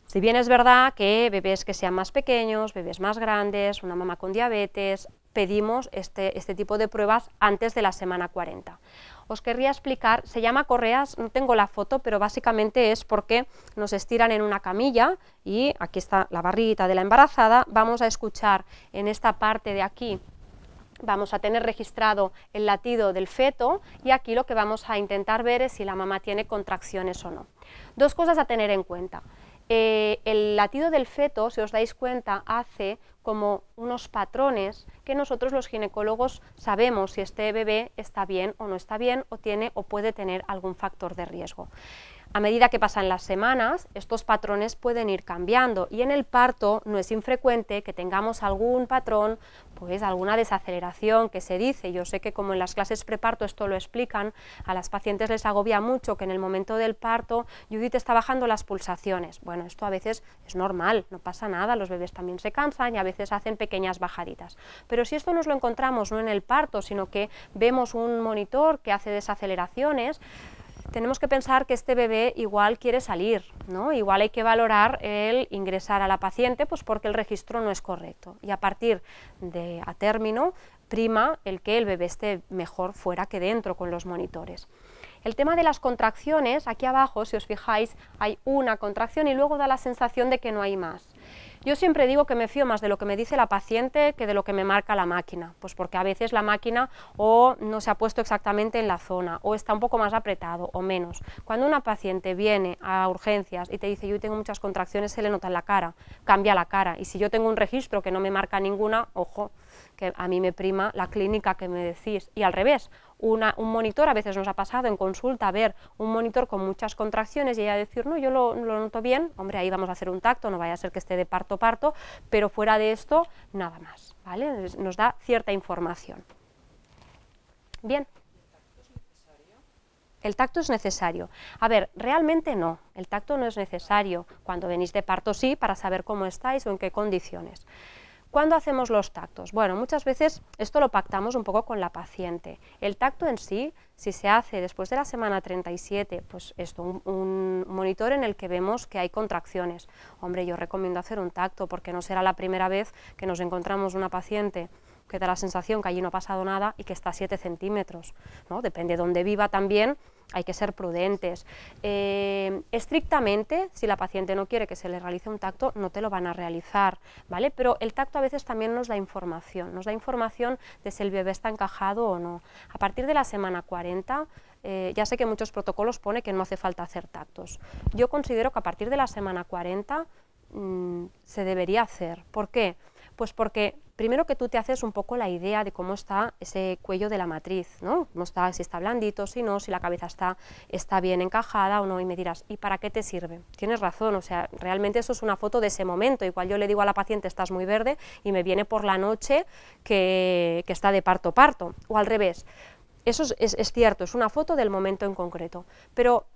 Si bien es verdad que bebés que sean más pequeños, bebés más grandes, una mamá con diabetes, pedimos este, este tipo de pruebas antes de la semana 40 os querría explicar, se llama correas, no tengo la foto, pero básicamente es porque nos estiran en una camilla y aquí está la barriguita de la embarazada, vamos a escuchar en esta parte de aquí vamos a tener registrado el latido del feto y aquí lo que vamos a intentar ver es si la mamá tiene contracciones o no. Dos cosas a tener en cuenta. Eh, el latido del feto, si os dais cuenta, hace como unos patrones que nosotros los ginecólogos sabemos si este bebé está bien o no está bien o tiene o puede tener algún factor de riesgo. A medida que pasan las semanas, estos patrones pueden ir cambiando y en el parto no es infrecuente que tengamos algún patrón, pues alguna desaceleración que se dice. Yo sé que como en las clases preparto esto lo explican, a las pacientes les agobia mucho que en el momento del parto Judith está bajando las pulsaciones. Bueno, esto a veces es normal, no pasa nada, los bebés también se cansan y a veces hacen pequeñas bajaditas. Pero si esto nos lo encontramos no en el parto, sino que vemos un monitor que hace desaceleraciones, tenemos que pensar que este bebé igual quiere salir, ¿no? Igual hay que valorar el ingresar a la paciente pues porque el registro no es correcto. Y a partir de a término prima el que el bebé esté mejor fuera que dentro con los monitores. El tema de las contracciones, aquí abajo, si os fijáis, hay una contracción y luego da la sensación de que no hay más. Yo siempre digo que me fío más de lo que me dice la paciente que de lo que me marca la máquina, pues porque a veces la máquina o no se ha puesto exactamente en la zona, o está un poco más apretado o menos. Cuando una paciente viene a urgencias y te dice yo tengo muchas contracciones, se le nota en la cara, cambia la cara, y si yo tengo un registro que no me marca ninguna, ojo, que a mí me prima la clínica que me decís. Y al revés, un monitor, a veces nos ha pasado en consulta ver un monitor con muchas contracciones y ella decir, no, yo lo, noto bien, hombre, ahí vamos a hacer un tacto, no vaya a ser que esté de parto parto, pero fuera de esto, nada más, ¿vale? Nos da cierta información. Bien. ¿El tacto es necesario? A ver, realmente no, el tacto no es necesario. Cuando venís de parto sí, para saber cómo estáis o en qué condiciones. ¿Cuándo hacemos los tactos? Bueno, muchas veces esto lo pactamos un poco con la paciente. El tacto en sí, si se hace después de la semana 37, pues esto, un, un monitor en el que vemos que hay contracciones. Hombre, yo recomiendo hacer un tacto porque no será la primera vez que nos encontramos una paciente que da la sensación que allí no ha pasado nada y que está a 7 centímetros. ¿no? Depende de dónde viva también, hay que ser prudentes. Eh, estrictamente, si la paciente no quiere que se le realice un tacto, no te lo van a realizar, ¿vale? Pero el tacto a veces también nos da información, nos da información de si el bebé está encajado o no. A partir de la semana 40, eh, ya sé que muchos protocolos pone que no hace falta hacer tactos. Yo considero que a partir de la semana 40 mm, se debería hacer. ¿Por qué? Pues porque primero que tú te haces un poco la idea de cómo está ese cuello de la matriz, ¿no? Cómo está, si está blandito, si no, si la cabeza está, está bien encajada o no, y me dirás, ¿y para qué te sirve? Tienes razón, o sea, realmente eso es una foto de ese momento, igual yo le digo a la paciente, estás muy verde, y me viene por la noche que, está de parto-parto, o al revés. Eso es, es cierto, es una foto del momento en concreto, pero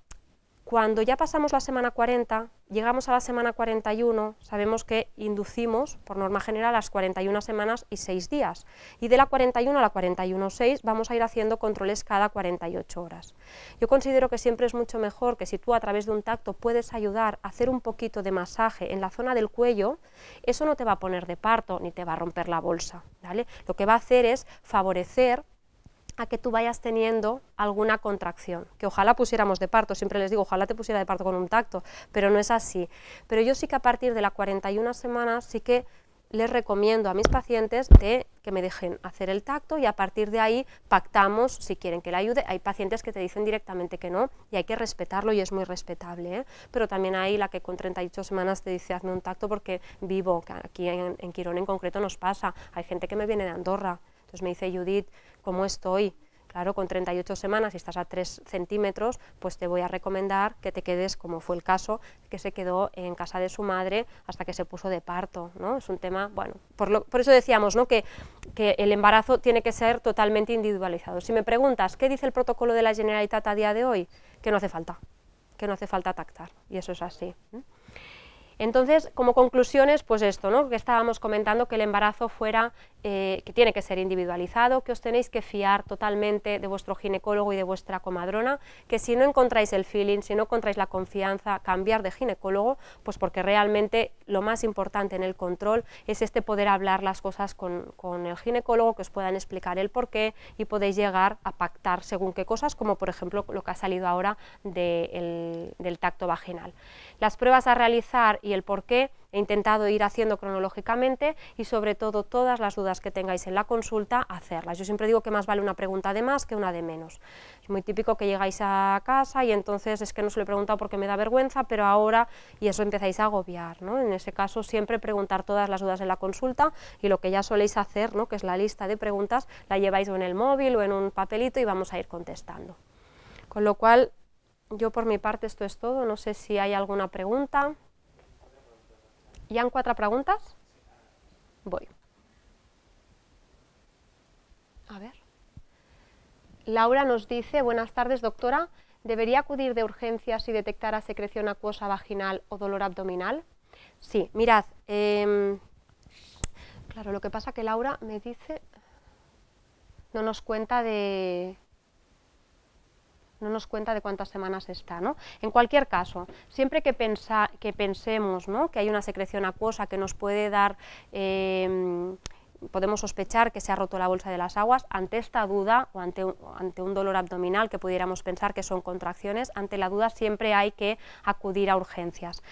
cuando ya pasamos la semana 40, llegamos a la semana 41, sabemos que inducimos, por norma general, las 41 semanas y 6 días. Y de la 41 a la 41.6 vamos a ir haciendo controles cada 48 horas. Yo considero que siempre es mucho mejor que si tú a través de un tacto puedes ayudar a hacer un poquito de masaje en la zona del cuello, eso no te va a poner de parto ni te va a romper la bolsa. ¿vale? Lo que va a hacer es favorecer a que tú vayas teniendo alguna contracción, que ojalá pusiéramos de parto, siempre les digo, ojalá te pusiera de parto con un tacto, pero no es así. Pero yo sí que a partir de las 41 semanas sí que les recomiendo a mis pacientes que me dejen hacer el tacto y a partir de ahí pactamos si quieren que le ayude. Hay pacientes que te dicen directamente que no y hay que respetarlo y es muy respetable, ¿eh? pero también hay la que con 38 semanas te dice hazme un tacto porque vivo, aquí en Quirón en concreto nos pasa, hay gente que me viene de Andorra, entonces me dice Judith, ¿cómo estoy? Claro, con 38 semanas, y estás a 3 centímetros, pues te voy a recomendar que te quedes, como fue el caso, que se quedó en casa de su madre hasta que se puso de parto, ¿no? Es un tema, bueno, por, lo, por eso decíamos, ¿no? Que, que, el embarazo tiene que ser totalmente individualizado. Si me preguntas, ¿qué dice el protocolo de la Generalitat a día de hoy? Que no hace falta, que no hace falta tactar, y eso es así. Entonces, como conclusiones, pues esto, ¿no? que estábamos comentando, que el embarazo fuera, eh, que tiene que ser individualizado, que os tenéis que fiar totalmente de vuestro ginecólogo y de vuestra comadrona, que si no encontráis el feeling, si no encontráis la confianza, cambiar de ginecólogo, pues porque realmente lo más importante en el control es este poder hablar las cosas con, el ginecólogo, que os puedan explicar el porqué y podéis llegar a pactar según qué cosas, como por ejemplo lo que ha salido ahora del tacto vaginal. Las pruebas a realizar y el por qué. He intentado ir haciendo cronológicamente y sobre todo todas las dudas que tengáis en la consulta, hacerlas. Yo siempre digo que más vale una pregunta de más que una de menos. Es muy típico que llegáis a casa y entonces es que no se lo he preguntado porque me da vergüenza, pero ahora y eso empezáis a agobiar. En ese caso siempre preguntar todas las dudas en la consulta y lo que ya soléis hacer, ¿no? que es la lista de preguntas, la lleváis en el móvil o en un papelito y vamos a ir contestando. Con lo cual, yo por mi parte esto es todo, no sé si hay alguna pregunta. ¿Ya han cuatro preguntas? Voy. A ver. Laura nos dice, buenas tardes doctora, ¿debería acudir de urgencia si detectara secreción acuosa vaginal o dolor abdominal? Sí, mirad, em, claro, lo que pasa que Laura me dice, no nos cuenta de, no nos cuenta de cuántas semanas está. ¿no? En cualquier caso, siempre que, que pensemos ¿no? que hay una secreción acuosa que nos puede dar... Em, podemos sospechar que se ha roto la bolsa de las aguas, ante esta duda o ante ante un, dolor abdominal que pudiéramos pensar que son contracciones, ante la duda siempre hay que acudir a urgencias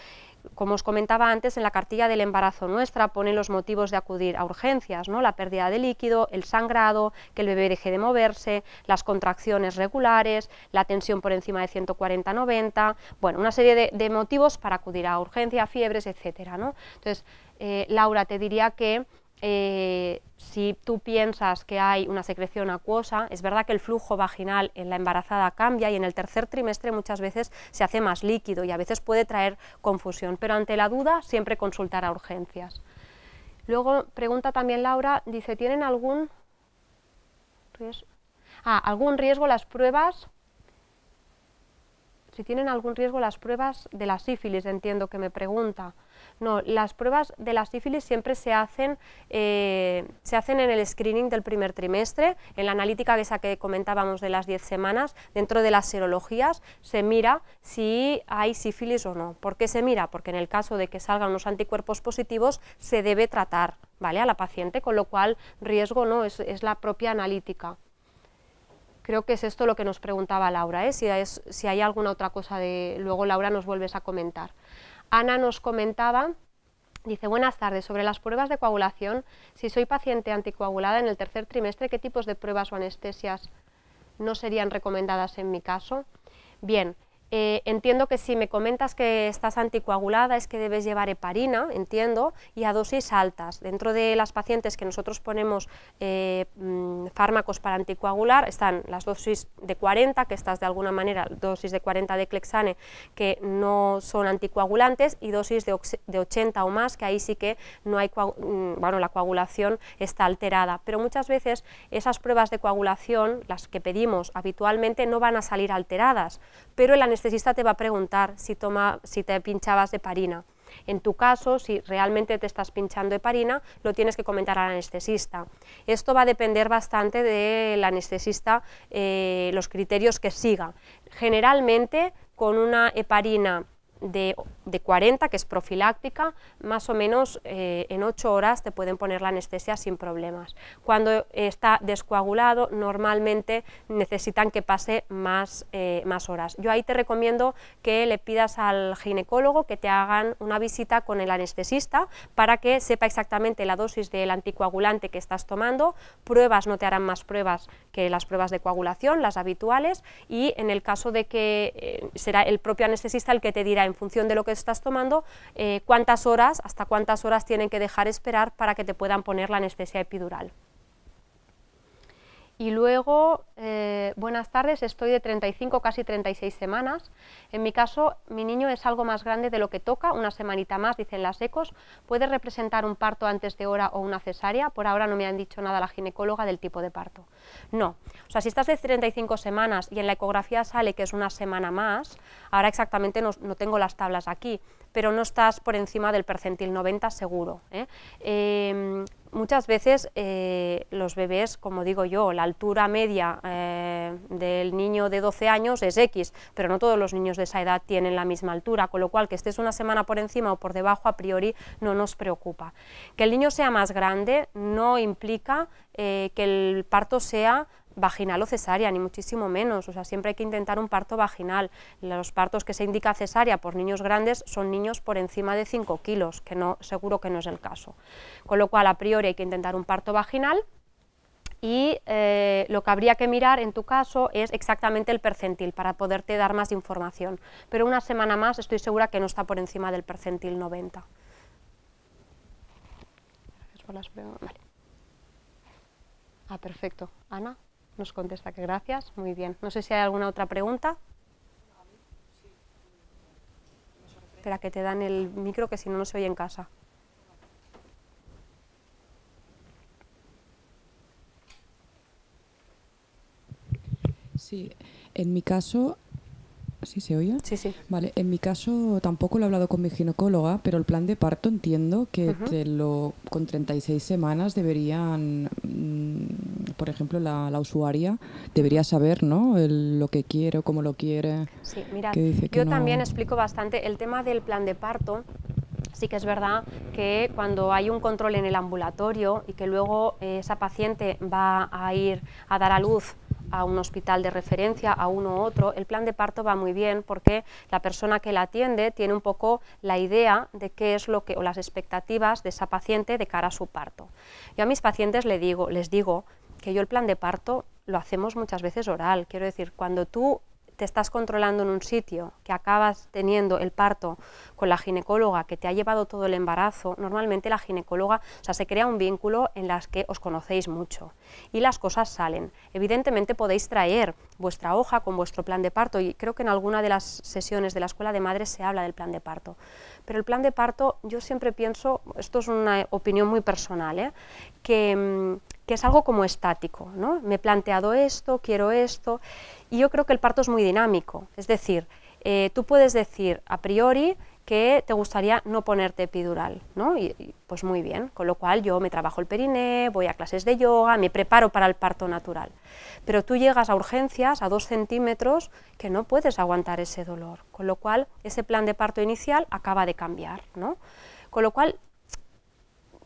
como os comentaba antes, en la cartilla del embarazo nuestra pone los motivos de acudir a urgencias, ¿no? la pérdida de líquido, el sangrado, que el bebé deje de moverse, las contracciones regulares, la tensión por encima de 140-90, bueno, una serie de, motivos para acudir a urgencia, fiebres, etc. ¿no? Entonces, eh, Laura, te diría que eh, si tú piensas que hay una secreción acuosa, es verdad que el flujo vaginal en la embarazada cambia y en el tercer trimestre muchas veces se hace más líquido y a veces puede traer confusión, pero ante la duda siempre consultar a urgencias. Luego pregunta también Laura, dice, ¿tienen ¿algún ah, riesgo las pruebas? Si tienen algún riesgo las pruebas de la sífilis, entiendo que me pregunta. No, las pruebas de la sífilis siempre se hacen, eh, se hacen en el screening del primer trimestre, en la analítica esa que comentábamos de las 10 semanas, dentro de las serologías se mira si hay sífilis o no. ¿Por qué se mira? Porque en el caso de que salgan unos anticuerpos positivos se debe tratar ¿vale? a la paciente, con lo cual riesgo no, es, la propia analítica creo que es esto lo que nos preguntaba Laura, ¿eh? si, si hay alguna otra cosa de... Luego Laura nos vuelves a comentar. Ana nos comentaba Dice, buenas tardes, sobre las pruebas de coagulación, si soy paciente anticoagulada en el tercer trimestre, ¿qué tipos de pruebas o anestesias no serían recomendadas en mi caso? Bien, eh, entiendo que si me comentas que estás anticoagulada es que debes llevar heparina, entiendo, y a dosis altas. Dentro de las pacientes que nosotros ponemos eh, mm, fármacos para anticoagular están las dosis de 40, que estás de alguna manera, dosis de 40 de clexane, que no son anticoagulantes, y dosis de, 80 o más, que ahí sí que no hay, mm, bueno, la coagulación está alterada. Pero muchas veces esas pruebas de coagulación, las que pedimos habitualmente, no van a salir alteradas, pero el anestesista te va a preguntar si, toma, si te pinchabas de parina. En tu caso, si realmente te estás pinchando heparina, lo tienes que comentar al anestesista. Esto va a depender bastante del anestesista, eh, los criterios que siga. Generalmente, con una heparina de de 40, que es profiláctica, más o menos eh, en 8 horas te pueden poner la anestesia sin problemas. Cuando está descoagulado, normalmente necesitan que pase más, eh, más horas. Yo ahí te recomiendo que le pidas al ginecólogo que te hagan una visita con el anestesista para que sepa exactamente la dosis del anticoagulante que estás tomando. Pruebas, no te harán más pruebas que las pruebas de coagulación, las habituales, y en el caso de que eh, será el propio anestesista el que te dirá en función de lo que estás tomando, eh, cuántas horas, hasta cuántas horas tienen que dejar esperar para que te puedan poner la anestesia epidural. Y luego, eh, buenas tardes, estoy de 35, casi 36 semanas. En mi caso, mi niño es algo más grande de lo que toca, una semanita más, dicen las ecos. Puede representar un parto antes de hora o una cesárea. Por ahora no me han dicho nada la ginecóloga del tipo de parto. No. O sea, si estás de 35 semanas y en la ecografía sale que es una semana más, ahora exactamente no, tengo las tablas aquí, pero no estás por encima del percentil 90 seguro. ¿eh? Em, Muchas veces eh, los bebés, como digo yo, la altura media eh, del niño de 12 años es X, pero no todos los niños de esa edad tienen la misma altura, con lo cual que estés una semana por encima o por debajo a priori no nos preocupa. Que el niño sea más grande no implica eh, que el parto sea vaginal o cesárea, ni muchísimo menos. O sea, siempre hay que intentar un parto vaginal. Los partos que se indica cesárea por niños grandes son niños por encima de 5 kilos, que no, seguro que no es el caso. Con lo cual, a priori hay que intentar un parto vaginal y eh, lo que habría que mirar en tu caso es exactamente el percentil para poderte dar más información. Pero una semana más estoy segura que no está por encima del percentil 90. Ah, perfecto. Ana. Nos contesta que gracias, muy bien. No sé si hay alguna otra pregunta. Espera, que te dan el micro, que si no, no se oye en casa. Sí, en mi caso ¿Sí se oye? Sí, sí. Vale, en mi caso tampoco lo he hablado con mi ginecóloga, pero el plan de parto entiendo que lo, con 36 semanas deberían, mm, por ejemplo, la, usuaria debería saber ¿no? lo que quiere o cómo lo quiere. Sí, mira, dice que yo también explico bastante el tema del plan de parto. Sí que es verdad que cuando hay un control en el ambulatorio y que luego eh, esa paciente va a ir a dar a luz a un hospital de referencia, a uno u otro, el plan de parto va muy bien porque la persona que la atiende tiene un poco la idea de qué es lo que, o las expectativas de esa paciente de cara a su parto. Yo a mis pacientes les digo, les digo que yo el plan de parto lo hacemos muchas veces oral. Quiero decir, cuando tú te estás controlando en un sitio, que acabas teniendo el parto con la ginecóloga que te ha llevado todo el embarazo, normalmente la ginecóloga, o sea, se crea un vínculo en las que os conocéis mucho y las cosas salen. Evidentemente podéis traer vuestra hoja con vuestro plan de parto y creo que en alguna de las sesiones de la Escuela de Madres se habla del plan de parto. Pero el plan de parto, yo siempre pienso, esto es una opinión muy personal, ¿eh? mm, que, es algo como estático, ¿no? Me he planteado esto, quiero esto, y yo creo que el parto es muy dinámico, es decir, eh, tú puedes decir a priori, que te gustaría no ponerte epidural, ¿no? Y, pues muy bien, con lo cual yo me trabajo el periné, voy a clases de yoga, me preparo para el parto natural. Pero tú llegas a urgencias, a dos centímetros, que no puedes aguantar ese dolor, con lo cual ese plan de parto inicial acaba de cambiar, ¿no? Con lo cual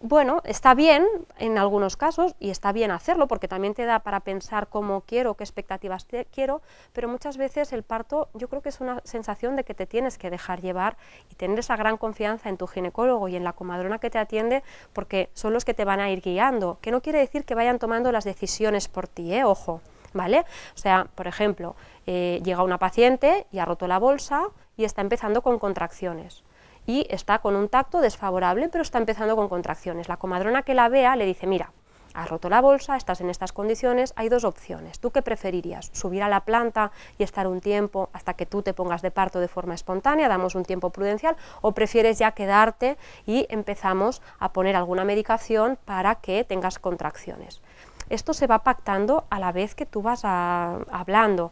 bueno, está bien en algunos casos y está bien hacerlo porque también te da para pensar cómo quiero, qué expectativas quiero, pero muchas veces el parto yo creo que es una sensación de que te tienes que dejar llevar y tener esa gran confianza en tu ginecólogo y en la comadrona que te atiende porque son los que te van a ir guiando, que no quiere decir que vayan tomando las decisiones por ti, ¿eh? ojo. ¿Vale? O sea, por ejemplo, eh, llega una paciente y ha roto la bolsa y está empezando con contracciones y está con un tacto desfavorable, pero está empezando con contracciones. La comadrona que la vea le dice, mira, has roto la bolsa, estás en estas condiciones, hay dos opciones. ¿Tú qué preferirías? Subir a la planta y estar un tiempo hasta que tú te pongas de parto de forma espontánea, damos un tiempo prudencial, o prefieres ya quedarte y empezamos a poner alguna medicación para que tengas contracciones. Esto se va pactando a la vez que tú vas ah, hablando.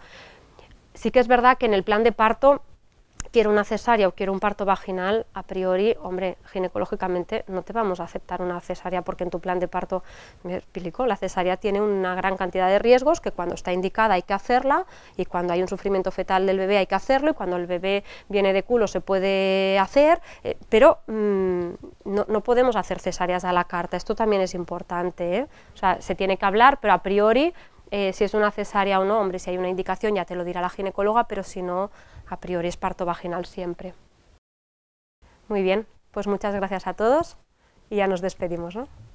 Sí que es verdad que en el plan de parto quiero una cesárea o quiero un parto vaginal, a priori, hombre, ginecológicamente no te vamos a aceptar una cesárea porque en tu plan de parto, me explico, la cesárea tiene una gran cantidad de riesgos que cuando está indicada hay que hacerla y cuando hay un sufrimiento fetal del bebé hay que hacerlo y cuando el bebé viene de culo se puede hacer, eh, pero mm, no, no, podemos hacer cesáreas a la carta, esto también es importante, ¿eh? o sea, se tiene que hablar, pero a priori eh, si es una cesárea o no, hombre, si hay una indicación ya te lo dirá la ginecóloga, pero si no, a priori es parto vaginal siempre. Muy bien, pues muchas gracias a todos y ya nos despedimos, ¿no?